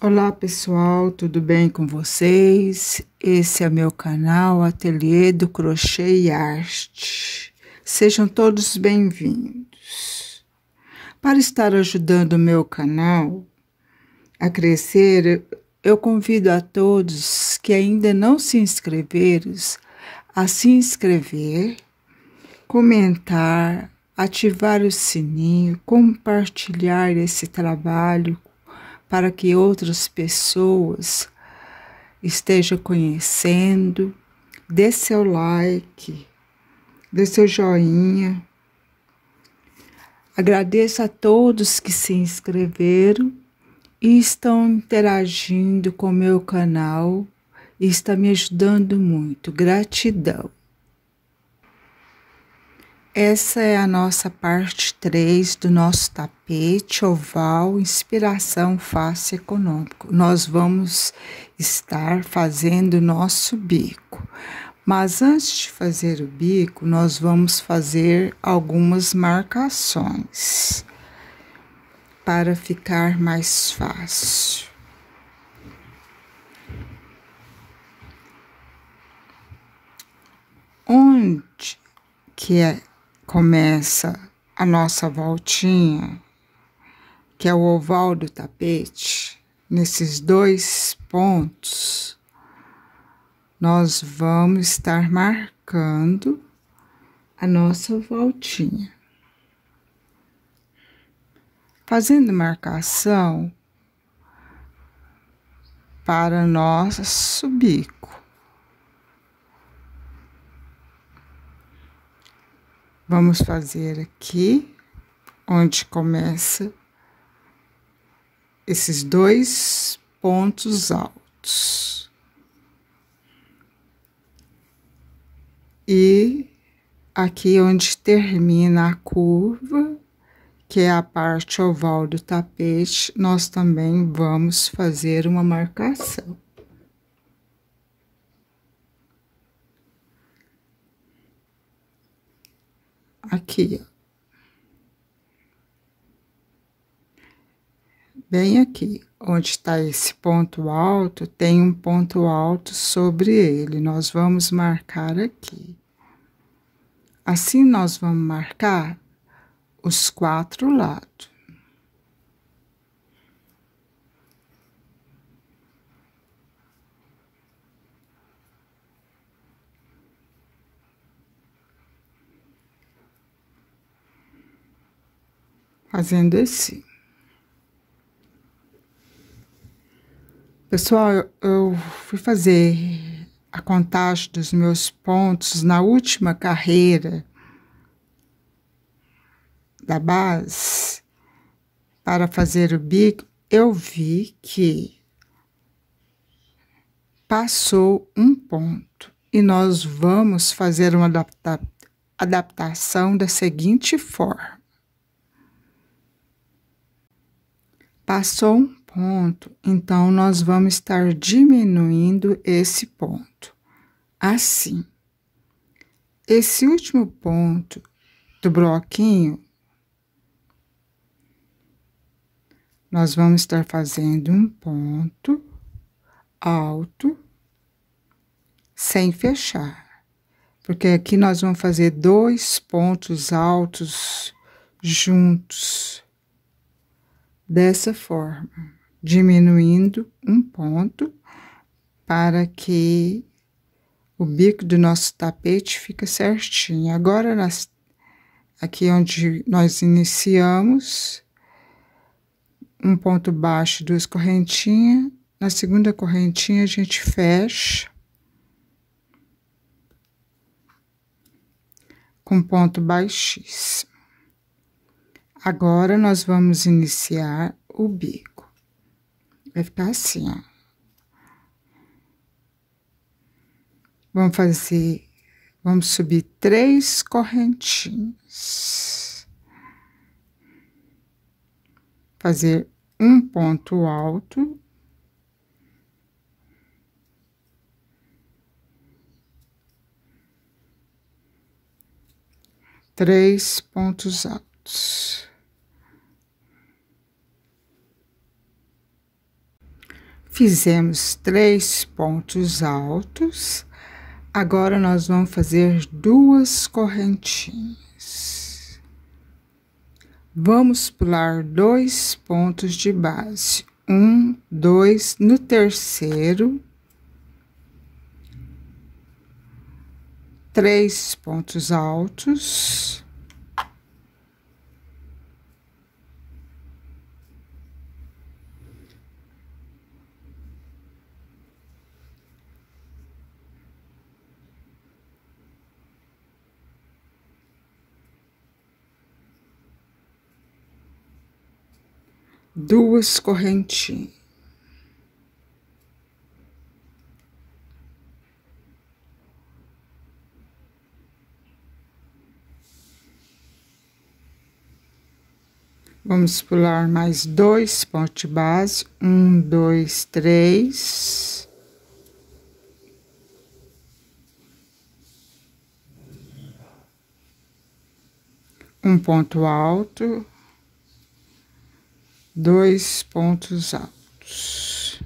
Olá pessoal, tudo bem com vocês? Esse é meu canal Ateliê do Crochê e Arte. Sejam todos bem-vindos. Para estar ajudando o meu canal a crescer, eu convido a todos que ainda não se inscreveram a se inscrever, comentar, ativar o sininho, compartilhar esse trabalho para que outras pessoas estejam conhecendo. Dê seu like, dê seu joinha. Agradeço a todos que se inscreveram e estão interagindo com o meu canal e está me ajudando muito. Gratidão. Essa é a nossa parte 3 do nosso tapete oval Inspiração Face Econômico. Nós vamos estar fazendo o nosso bico. Mas antes de fazer o bico, nós vamos fazer algumas marcações para ficar mais fácil. Onde que é começa a nossa voltinha, que é o oval do tapete, nesses dois pontos, nós vamos estar marcando a nossa voltinha. Fazendo marcação para nosso bico. Vamos fazer aqui, onde começa esses dois pontos altos. E aqui onde termina a curva, que é a parte oval do tapete, nós também vamos fazer uma marcação. aqui, ó. Bem aqui, onde está esse ponto alto, tem um ponto alto sobre ele. Nós vamos marcar aqui. Assim, nós vamos marcar os quatro lados. fazendo esse. Pessoal, eu fui fazer a contagem dos meus pontos na última carreira da base para fazer o bico, eu vi que passou um ponto e nós vamos fazer uma adapta adaptação da seguinte forma. Passou um ponto, então nós vamos estar diminuindo esse ponto. Assim. Esse último ponto do bloquinho, nós vamos estar fazendo um ponto alto sem fechar, porque aqui nós vamos fazer dois pontos altos juntos dessa forma, diminuindo um ponto para que o bico do nosso tapete fica certinho. Agora, nas, aqui onde nós iniciamos, um ponto baixo, duas correntinhas. Na segunda correntinha, a gente fecha. Com ponto baixíssimo. Agora, nós vamos iniciar o bico. Vai ficar assim, ó. Vamos fazer, vamos subir três correntinhas. Fazer um ponto alto. Três pontos altos. Fizemos três pontos altos. Agora, nós vamos fazer duas correntinhas. Vamos pular dois pontos de base. Um, dois, no terceiro. Três pontos altos. duas correntinhas. Vamos pular mais dois pontos base. Um, dois, três. Um ponto alto dois pontos altos.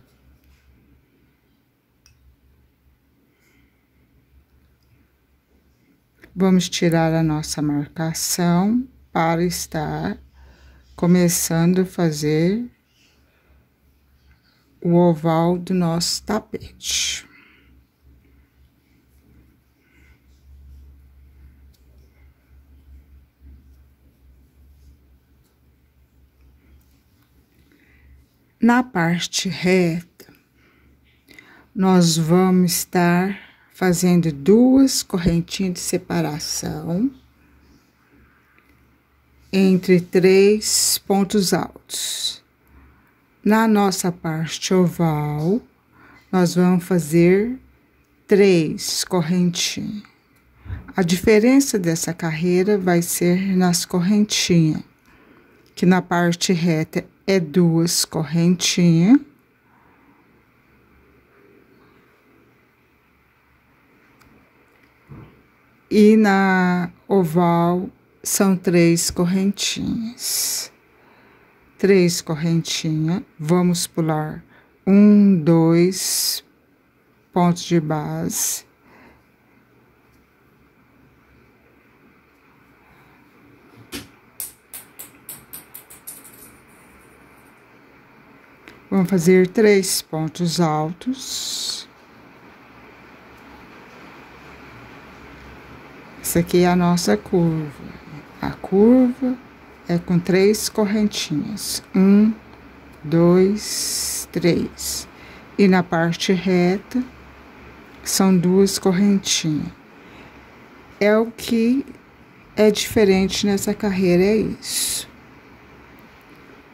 Vamos tirar a nossa marcação para estar começando a fazer o oval do nosso tapete. Na parte reta, nós vamos estar fazendo duas correntinhas de separação entre três pontos altos. Na nossa parte oval, nós vamos fazer três correntinhas. A diferença dessa carreira vai ser nas correntinhas, que na parte reta é duas correntinhas. E na oval são três correntinhas. Três correntinhas. Vamos pular um, dois pontos de base Vamos fazer três pontos altos. Essa aqui é a nossa curva. A curva é com três correntinhas. Um, dois, três. E na parte reta, são duas correntinhas. É o que é diferente nessa carreira, é isso.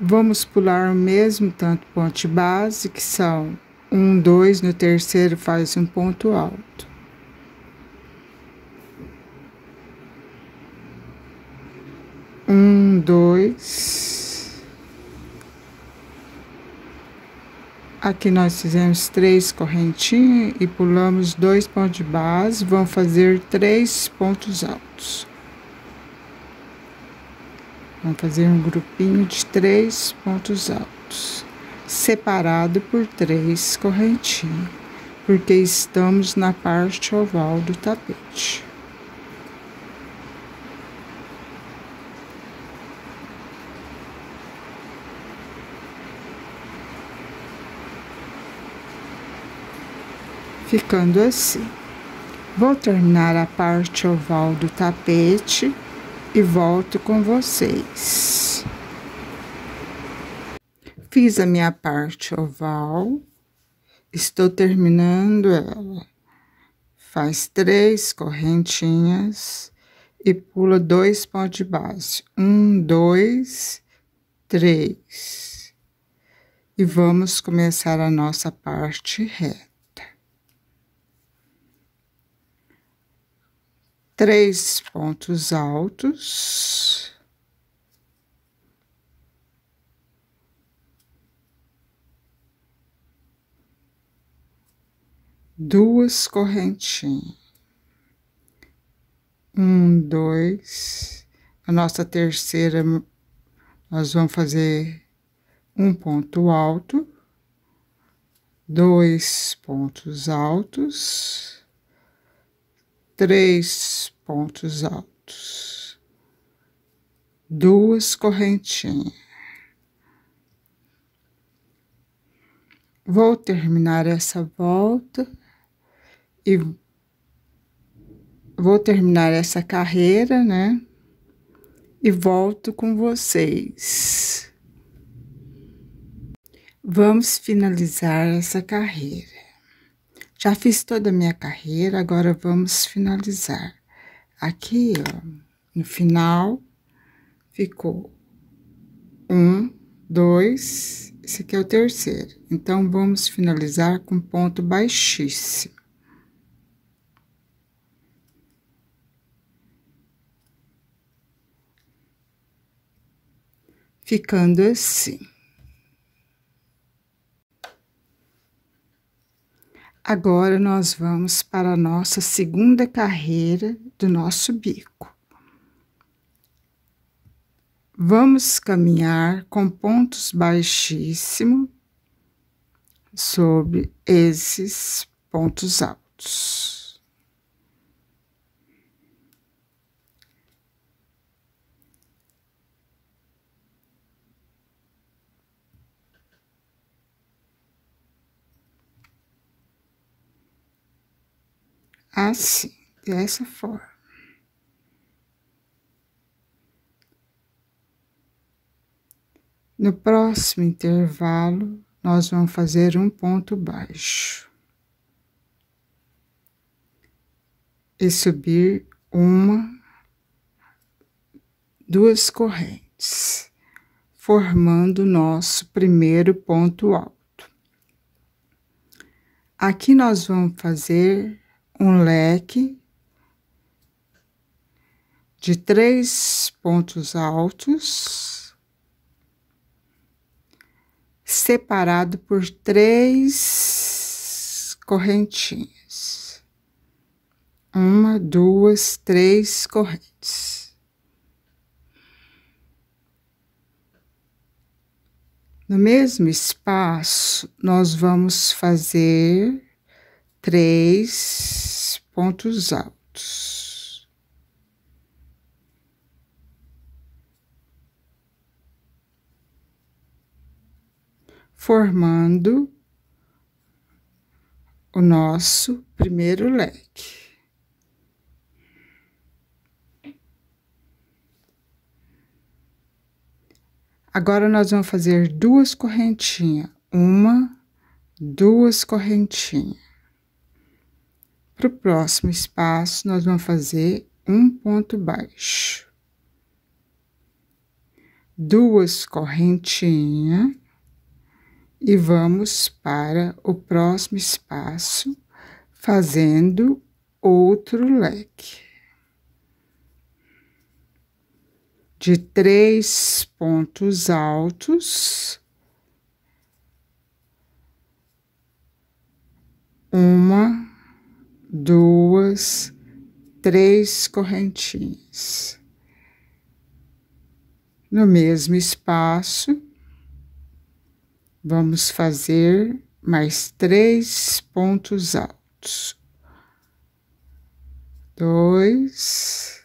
Vamos pular o mesmo tanto ponte base, que são um dois no terceiro faz um ponto alto. Um, dois. Aqui nós fizemos três correntinhas e pulamos dois pontos de base, vão fazer três pontos altos. Vamos fazer um grupinho de três pontos altos, separado por três correntinhas, porque estamos na parte oval do tapete. Ficando assim. Vou terminar a parte oval do tapete e volto com vocês. Fiz a minha parte oval, estou terminando ela. Faz três correntinhas e pula dois pontos de base. Um, dois, três. E vamos começar a nossa parte reta. três pontos altos. Duas correntinhas. Um, dois. A nossa terceira, nós vamos fazer um ponto alto, dois pontos altos três pontos altos, duas correntinhas. Vou terminar essa volta e vou terminar essa carreira, né? E volto com vocês. Vamos finalizar essa carreira. Já fiz toda a minha carreira, agora vamos finalizar. Aqui, ó, no final, ficou um, dois, esse aqui é o terceiro. Então, vamos finalizar com ponto baixíssimo. Ficando assim. Agora nós vamos para a nossa segunda carreira do nosso bico. Vamos caminhar com pontos baixíssimos sobre esses pontos altos. assim, dessa forma. No próximo intervalo, nós vamos fazer um ponto baixo e subir uma, duas correntes, formando nosso primeiro ponto alto. Aqui nós vamos fazer um leque de três pontos altos, separado por três correntinhas. Uma, duas, três correntes. No mesmo espaço, nós vamos fazer três pontos altos. Formando o nosso primeiro leque. Agora, nós vamos fazer duas correntinhas. Uma, duas correntinhas. Para o próximo espaço, nós vamos fazer um ponto baixo, duas correntinhas e vamos para o próximo espaço, fazendo outro leque de três pontos altos. Uma duas, três correntinhas. No mesmo espaço, vamos fazer mais três pontos altos. Dois,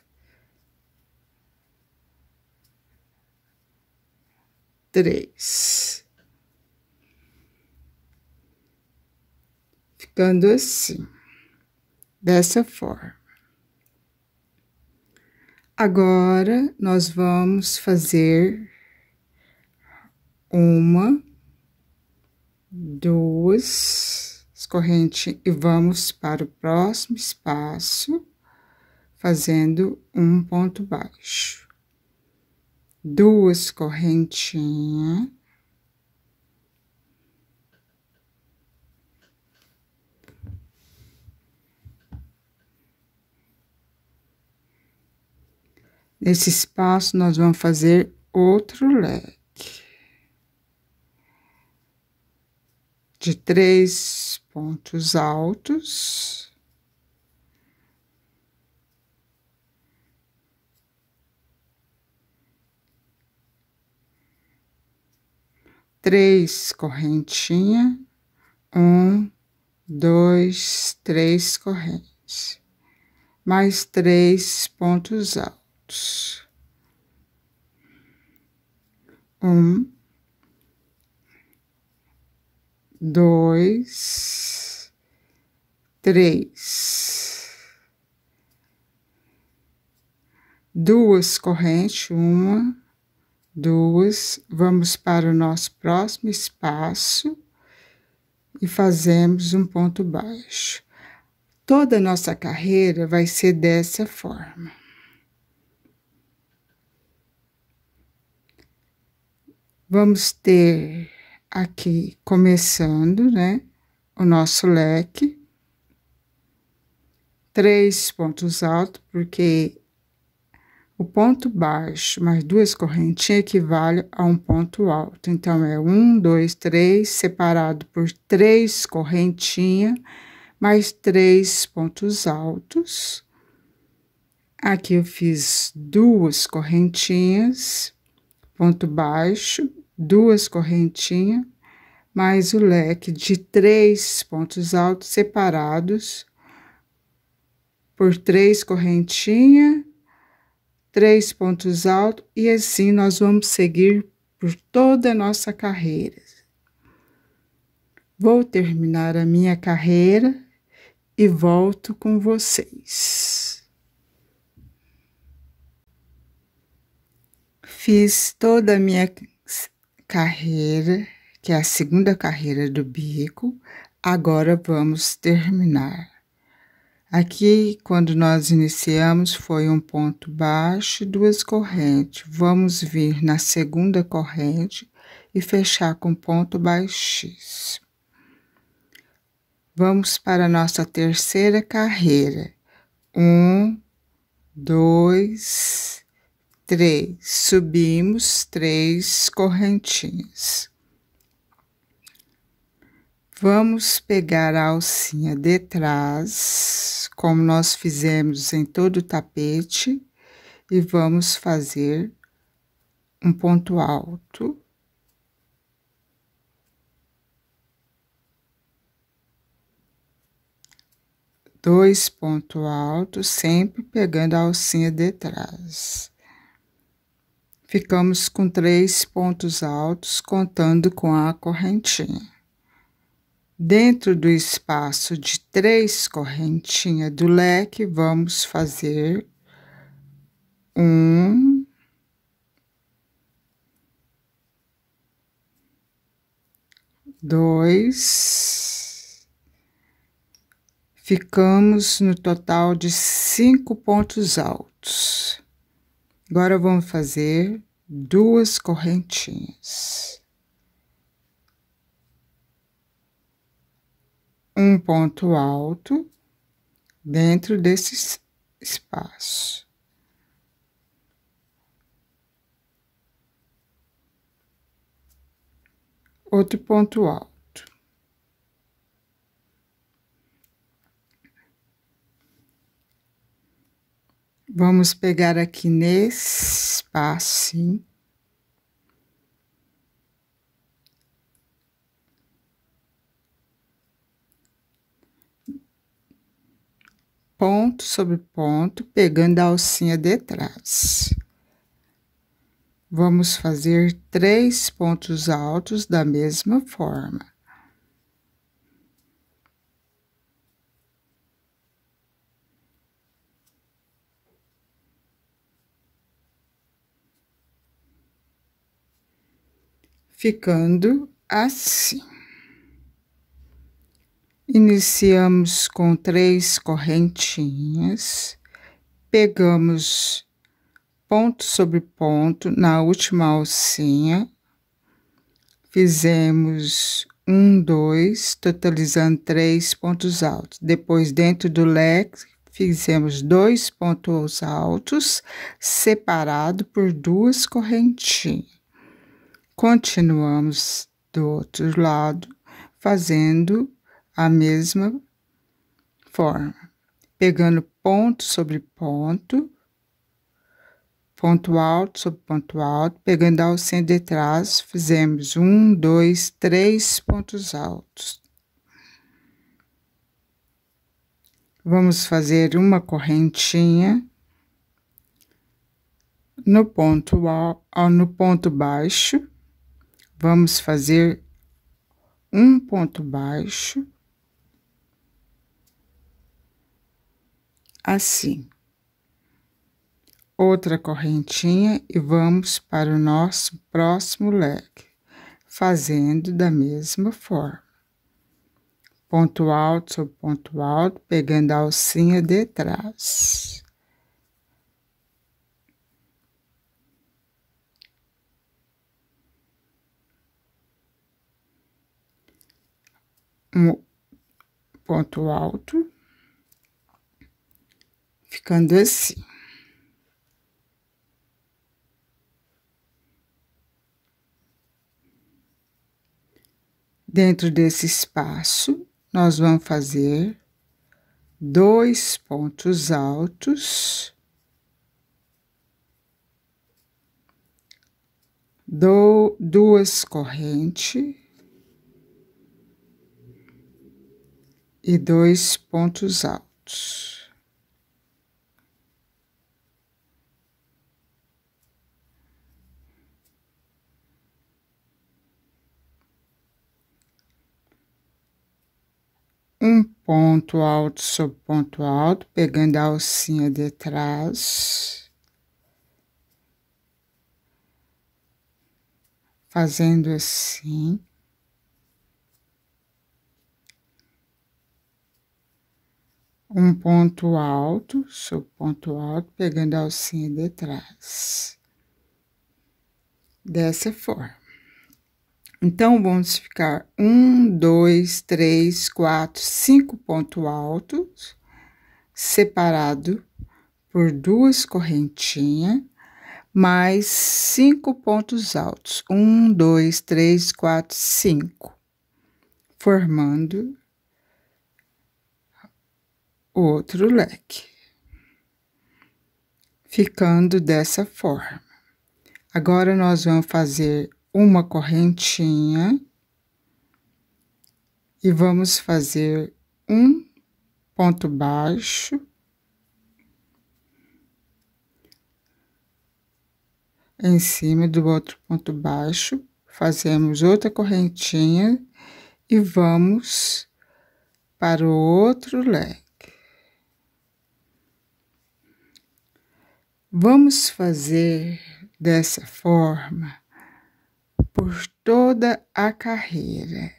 três. Ficando assim dessa forma. Agora, nós vamos fazer uma, duas correntes e vamos para o próximo espaço, fazendo um ponto baixo. Duas correntinhas. Nesse espaço, nós vamos fazer outro leque. De três pontos altos. Três correntinha, um, dois, três correntes, mais três pontos altos. Um, dois, três. Duas correntes, uma, duas. Vamos para o nosso próximo espaço e fazemos um ponto baixo. Toda a nossa carreira vai ser dessa forma. Vamos ter aqui, começando, né, o nosso leque. Três pontos altos, porque o ponto baixo mais duas correntinhas equivale a um ponto alto. Então, é um, dois, três, separado por três correntinhas, mais três pontos altos. Aqui eu fiz duas correntinhas, ponto baixo, duas correntinhas, mais o leque de três pontos altos separados por três correntinhas, três pontos altos, e assim nós vamos seguir por toda a nossa carreira. Vou terminar a minha carreira e volto com vocês. Fiz toda a minha carreira, que é a segunda carreira do bico, agora vamos terminar. Aqui, quando nós iniciamos, foi um ponto baixo, duas correntes. Vamos vir na segunda corrente e fechar com ponto baixíssimo. Vamos para a nossa terceira carreira. Um, dois, Três, subimos três correntinhas. Vamos pegar a alcinha de trás, como nós fizemos em todo o tapete, e vamos fazer um ponto alto. Dois pontos altos, sempre pegando a alcinha de trás ficamos com três pontos altos, contando com a correntinha. Dentro do espaço de três correntinhas do leque, vamos fazer um, dois, ficamos no total de cinco pontos altos. Agora vamos fazer duas correntinhas. Um ponto alto dentro desse espaço. Outro ponto alto. Vamos pegar aqui nesse espaço. Ponto sobre ponto, pegando a alcinha de trás. Vamos fazer três pontos altos da mesma forma. ficando assim. Iniciamos com três correntinhas, pegamos ponto sobre ponto na última alcinha, fizemos um, dois, totalizando três pontos altos. Depois, dentro do leque, fizemos dois pontos altos, separado por duas correntinhas continuamos do outro lado fazendo a mesma forma, pegando ponto sobre ponto, ponto alto sobre ponto alto, pegando a alcinha de trás, fizemos um, dois, três pontos altos. Vamos fazer uma correntinha no ponto, no ponto baixo Vamos fazer um ponto baixo. Assim. Outra correntinha e vamos para o nosso próximo leque, fazendo da mesma forma. Ponto alto sobre ponto alto, pegando a alcinha de trás. um ponto alto, ficando assim. Dentro desse espaço, nós vamos fazer dois pontos altos, do, duas correntes, e dois pontos altos. Um ponto alto sobre ponto alto, pegando a alcinha de trás. Fazendo assim. um ponto alto, ponto alto, pegando a alcinha de trás. Dessa forma. Então, vamos ficar um, dois, três, quatro, cinco pontos altos, separado por duas correntinhas, mais cinco pontos altos. Um, dois, três, quatro, cinco, formando outro leque, ficando dessa forma. Agora, nós vamos fazer uma correntinha e vamos fazer um ponto baixo. Em cima do outro ponto baixo, fazemos outra correntinha e vamos para o outro leque. Vamos fazer dessa forma por toda a carreira.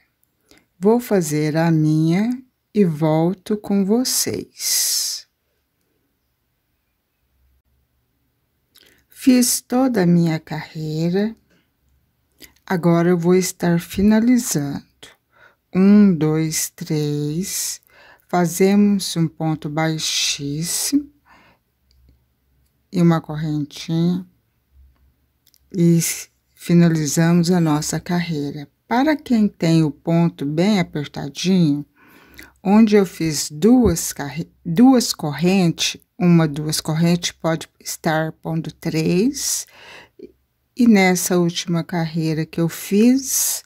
Vou fazer a minha e volto com vocês. Fiz toda a minha carreira, agora eu vou estar finalizando. Um, dois, três, fazemos um ponto baixíssimo e uma correntinha e finalizamos a nossa carreira. Para quem tem o ponto bem apertadinho, onde eu fiz duas, duas correntes, uma, duas correntes, pode estar pondo três. E nessa última carreira que eu fiz,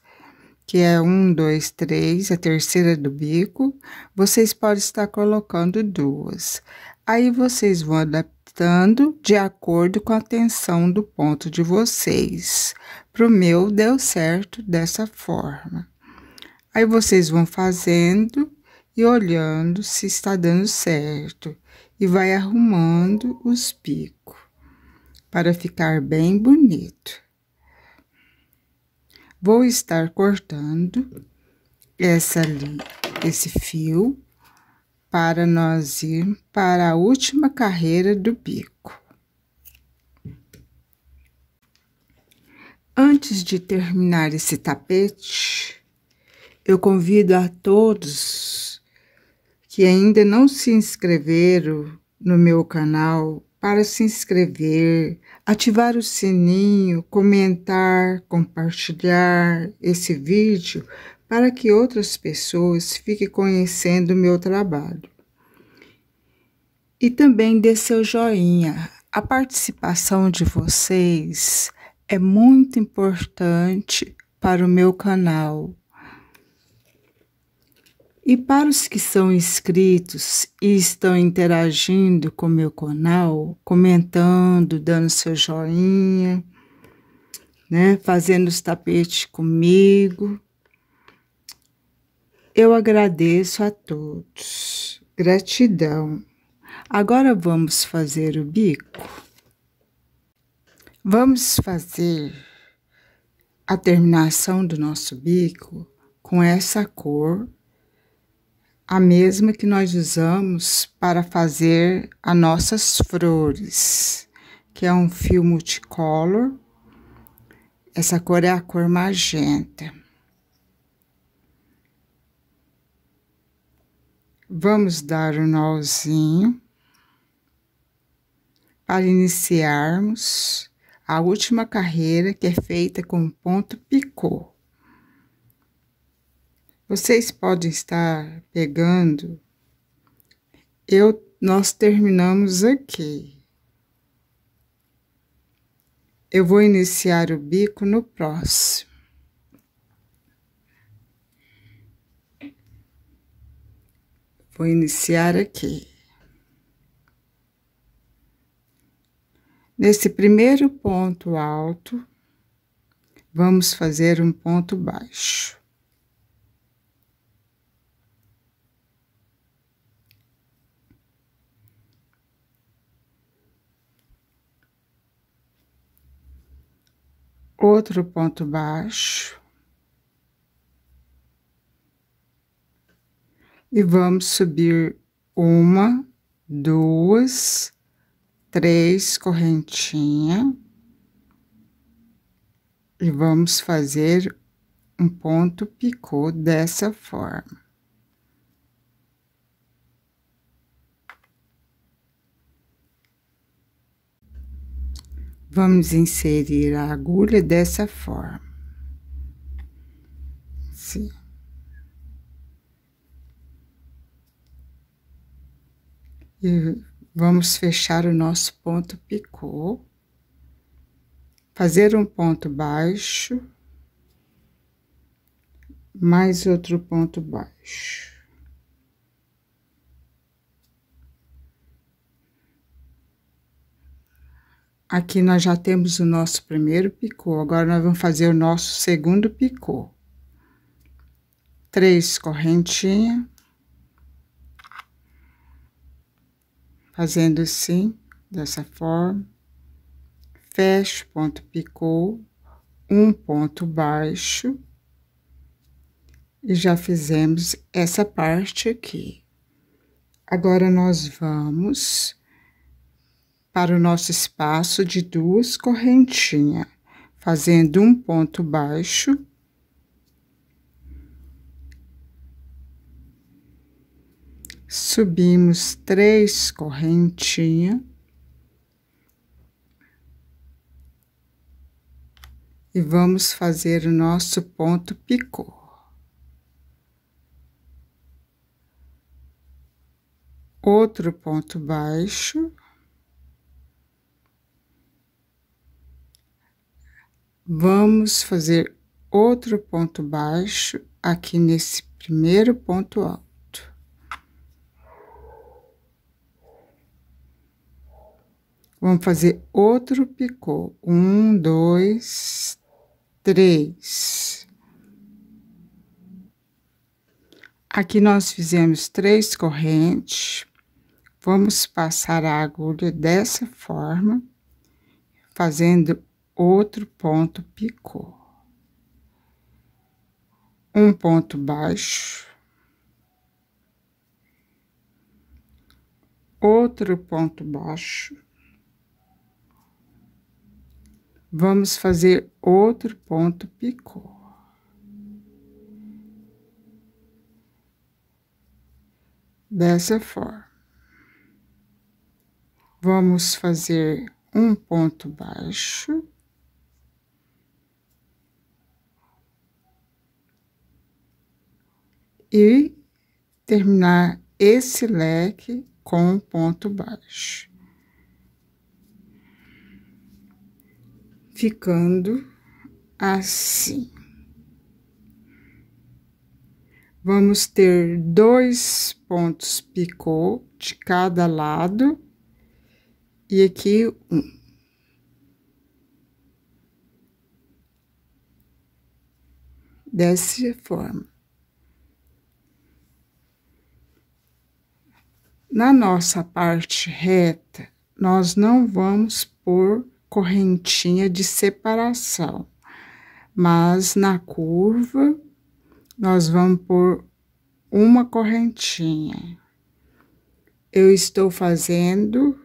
que é um, dois, três, a terceira do bico, vocês podem estar colocando duas. Aí vocês vão adaptar ajustando de acordo com a tensão do ponto de vocês. Pro meu deu certo dessa forma. Aí vocês vão fazendo e olhando se está dando certo e vai arrumando os picos para ficar bem bonito. Vou estar cortando essa esse fio para nós ir para a última carreira do bico. Antes de terminar esse tapete, eu convido a todos que ainda não se inscreveram no meu canal para se inscrever, ativar o sininho, comentar, compartilhar esse vídeo para que outras pessoas fiquem conhecendo o meu trabalho. E também dê seu joinha. A participação de vocês é muito importante para o meu canal. E para os que são inscritos e estão interagindo com meu canal, comentando, dando seu joinha, né, fazendo os tapetes comigo, eu agradeço a todos. Gratidão. Agora vamos fazer o bico. Vamos fazer a terminação do nosso bico com essa cor, a mesma que nós usamos para fazer as nossas flores, que é um fio multicolor. Essa cor é a cor magenta. Vamos dar um nozinho para iniciarmos a última carreira que é feita com ponto picô. Vocês podem estar pegando, eu, nós terminamos aqui. Eu vou iniciar o bico no próximo. Vou iniciar aqui. Nesse primeiro ponto alto, vamos fazer um ponto baixo. Outro ponto baixo. e vamos subir uma, duas, três correntinha e vamos fazer um ponto picô dessa forma. Vamos inserir a agulha dessa forma. sim. E vamos fechar o nosso ponto picô. Fazer um ponto baixo. Mais outro ponto baixo. Aqui nós já temos o nosso primeiro picô, agora nós vamos fazer o nosso segundo picô. Três correntinhas. Fazendo assim, dessa forma, fecho ponto picô, um ponto baixo, e já fizemos essa parte aqui. Agora, nós vamos para o nosso espaço de duas correntinhas, fazendo um ponto baixo subimos três correntinhas e vamos fazer o nosso ponto picô. Outro ponto baixo. Vamos fazer outro ponto baixo aqui nesse primeiro ponto alto. Vamos fazer outro picô. Um, dois, três. Aqui nós fizemos três correntes. Vamos passar a agulha dessa forma, fazendo outro ponto picô. Um ponto baixo. Outro ponto baixo Vamos fazer outro ponto picô. Dessa forma. Vamos fazer um ponto baixo. E terminar esse leque com um ponto baixo. ficando assim. Vamos ter dois pontos picô de cada lado e aqui um. Dessa forma. Na nossa parte reta, nós não vamos pôr correntinha de separação, mas na curva nós vamos por uma correntinha. Eu estou fazendo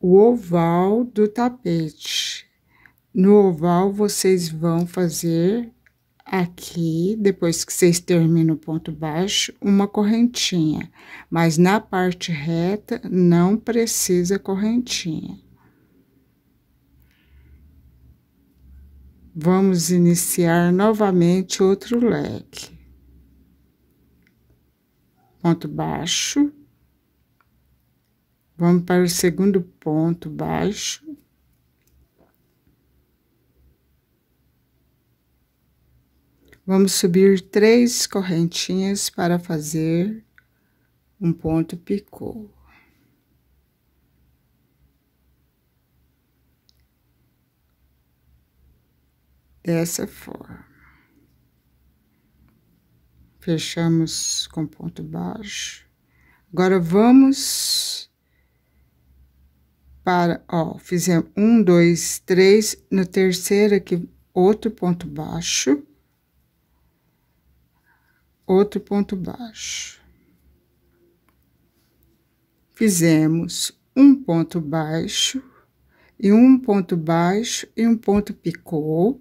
o oval do tapete. No oval, vocês vão fazer aqui, depois que vocês terminam o ponto baixo, uma correntinha. Mas na parte reta, não precisa correntinha. vamos iniciar novamente outro leque. Ponto baixo. Vamos para o segundo ponto baixo. Vamos subir três correntinhas para fazer um ponto picô. dessa forma. Fechamos com ponto baixo. Agora, vamos para, ó, fizemos um, dois, três, no terceiro aqui, outro ponto baixo, outro ponto baixo. Fizemos um ponto baixo, e um ponto baixo, e um ponto picô,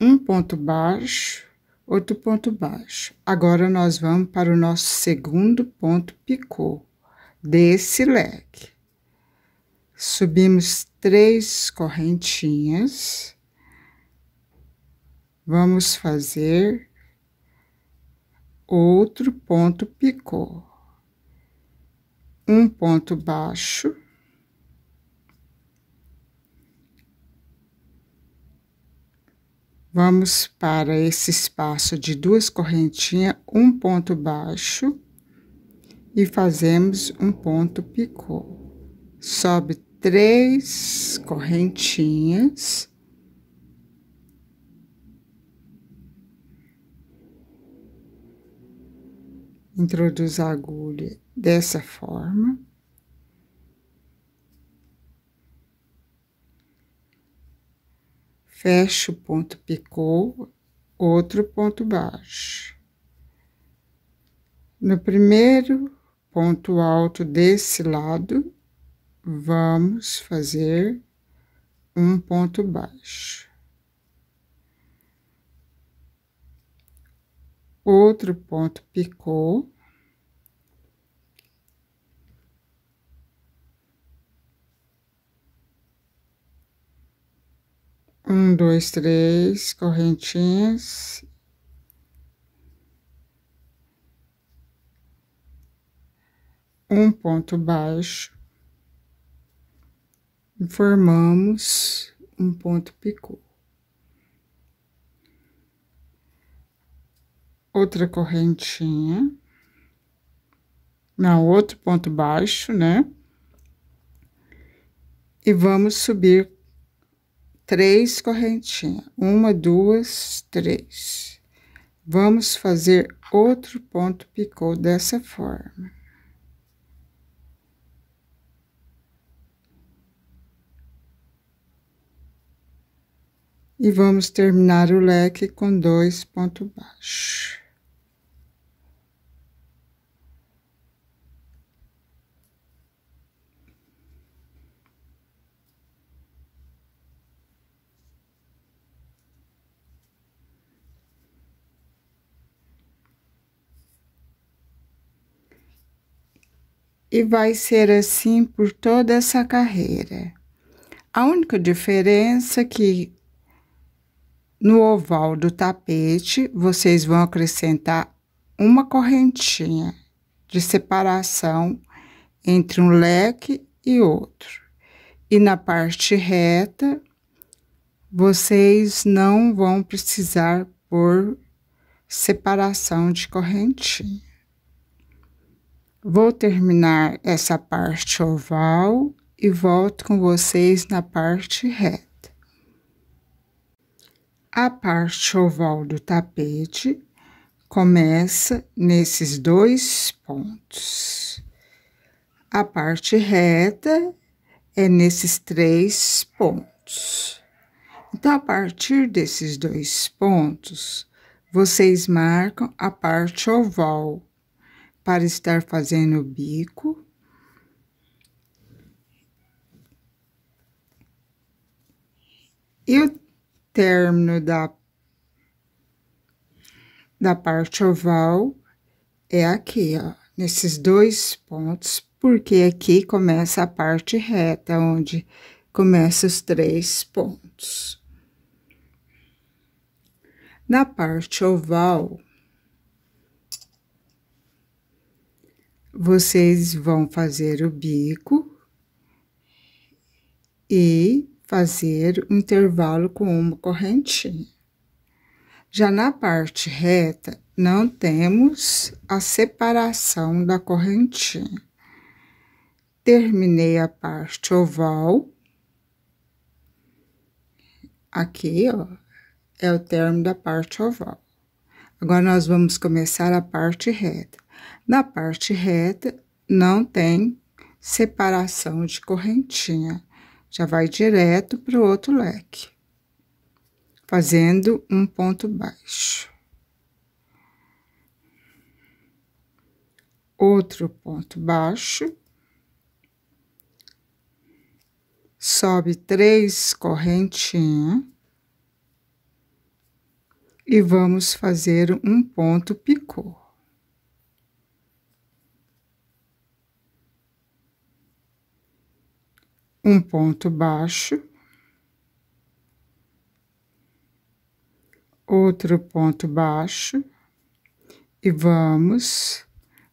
um ponto baixo, outro ponto baixo. Agora, nós vamos para o nosso segundo ponto picô desse leque. Subimos três correntinhas. Vamos fazer outro ponto picô. Um ponto baixo Vamos para esse espaço de duas correntinhas, um ponto baixo e fazemos um ponto picô. Sobe três correntinhas. Introduz a agulha dessa forma. fecho o ponto picô, outro ponto baixo. No primeiro ponto alto desse lado, vamos fazer um ponto baixo. Outro ponto picô, um, dois, três correntinhas. Um ponto baixo, formamos um ponto picô. Outra correntinha, não, outro ponto baixo, né? E vamos subir três correntinhas. Uma, duas, três. Vamos fazer outro ponto picô dessa forma. E vamos terminar o leque com dois pontos baixos. e vai ser assim por toda essa carreira. A única diferença é que no oval do tapete vocês vão acrescentar uma correntinha de separação entre um leque e outro. E na parte reta, vocês não vão precisar por separação de correntinha. Vou terminar essa parte oval e volto com vocês na parte reta. A parte oval do tapete começa nesses dois pontos. A parte reta é nesses três pontos. Então, a partir desses dois pontos, vocês marcam a parte oval para estar fazendo o bico. E o término da, da parte oval é aqui, ó, nesses dois pontos, porque aqui começa a parte reta, onde começa os três pontos. Na parte oval, vocês vão fazer o bico e fazer um intervalo com uma correntinha. Já na parte reta, não temos a separação da correntinha. Terminei a parte oval. Aqui, ó, é o termo da parte oval. Agora, nós vamos começar a parte reta. Na parte reta, não tem separação de correntinha. Já vai direto para o outro leque, fazendo um ponto baixo. Outro ponto baixo. Sobe três correntinhas. E vamos fazer um ponto picô. um ponto baixo, outro ponto baixo e vamos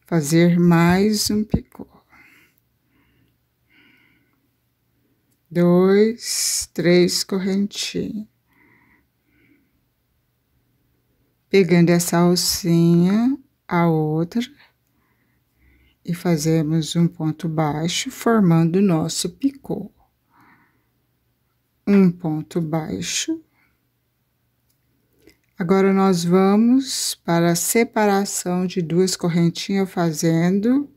fazer mais um picô. Dois, três correntinhas. Pegando essa alcinha, a outra e fazemos um ponto baixo, formando o nosso picô. Um ponto baixo. Agora, nós vamos para a separação de duas correntinhas, fazendo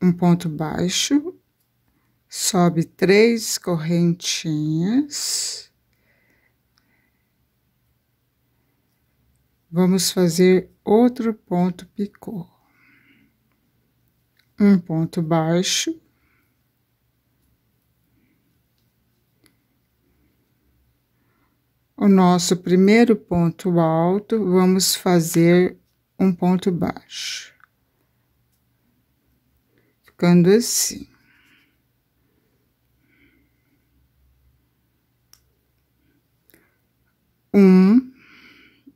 um ponto baixo, sobe três correntinhas. Vamos fazer outro ponto picô um ponto baixo, o nosso primeiro ponto alto, vamos fazer um ponto baixo, ficando assim. Um,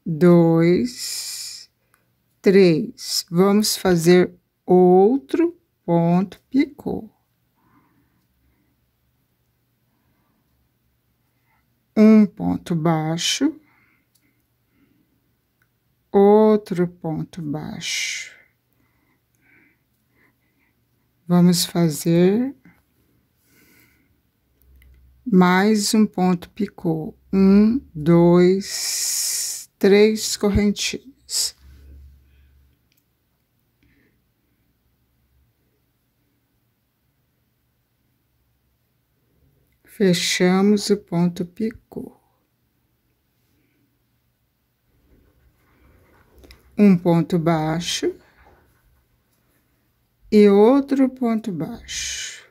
dois, três. Vamos fazer outro ponto picô. Um ponto baixo, outro ponto baixo. Vamos fazer mais um ponto picô. Um, dois, três correntinhas. Fechamos o ponto picô. Um ponto baixo e outro ponto baixo.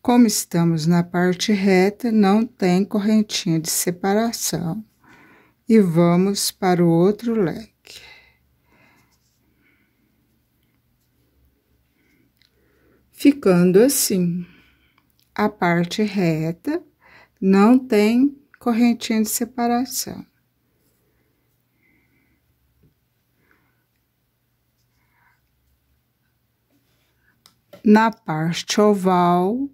Como estamos na parte reta, não tem correntinha de separação. E vamos para o outro leque. Ficando assim a parte reta, não tem correntinha de separação. Na parte oval,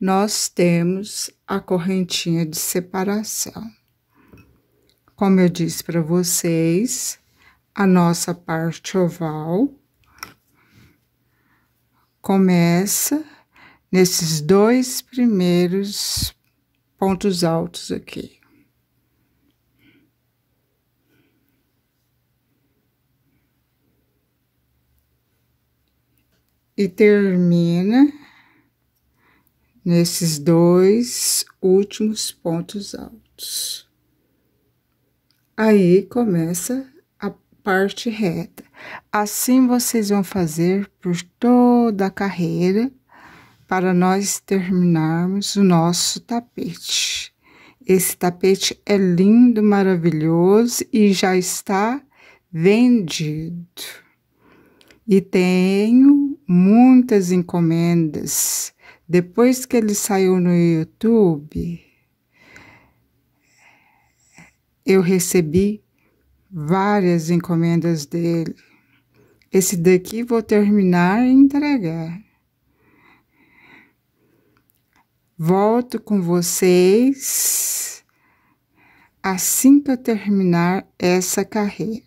nós temos a correntinha de separação. Como eu disse para vocês, a nossa parte oval começa nesses dois primeiros pontos altos aqui. E termina nesses dois últimos pontos altos. Aí começa a parte reta. Assim vocês vão fazer por toda a carreira para nós terminarmos o nosso tapete. Esse tapete é lindo, maravilhoso e já está vendido. E tenho muitas encomendas. Depois que ele saiu no YouTube, eu recebi várias encomendas dele. Esse daqui vou terminar e entregar. Volto com vocês assim que eu terminar essa carreira.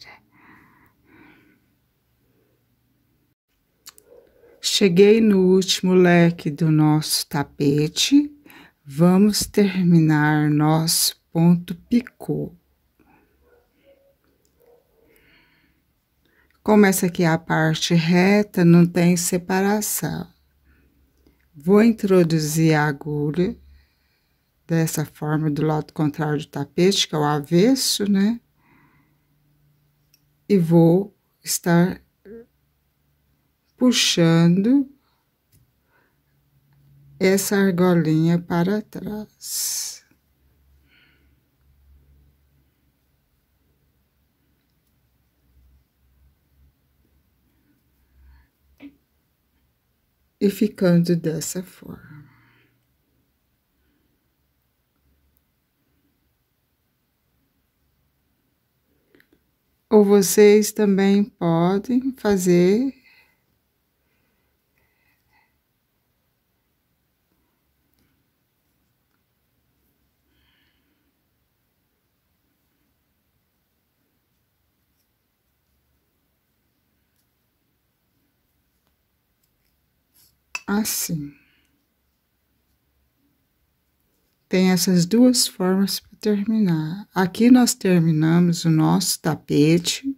Cheguei no último leque do nosso tapete. Vamos terminar nosso ponto picô. Como essa aqui é a parte reta, não tem separação. Vou introduzir a agulha dessa forma do lado contrário do tapete, que é o avesso, né? E vou estar puxando essa argolinha para trás. e ficando dessa forma. Ou vocês também podem fazer assim. Tem essas duas formas para terminar. Aqui nós terminamos o nosso tapete.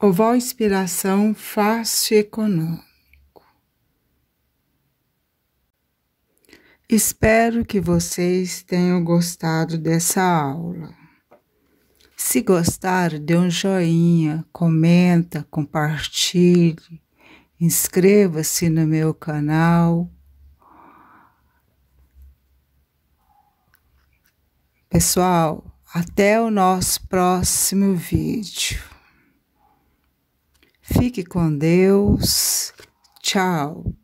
Oval inspiração fácil e econômico. Espero que vocês tenham gostado dessa aula. Se gostaram, dê um joinha, comenta, compartilhe inscreva-se no meu canal. Pessoal, até o nosso próximo vídeo. Fique com Deus. Tchau.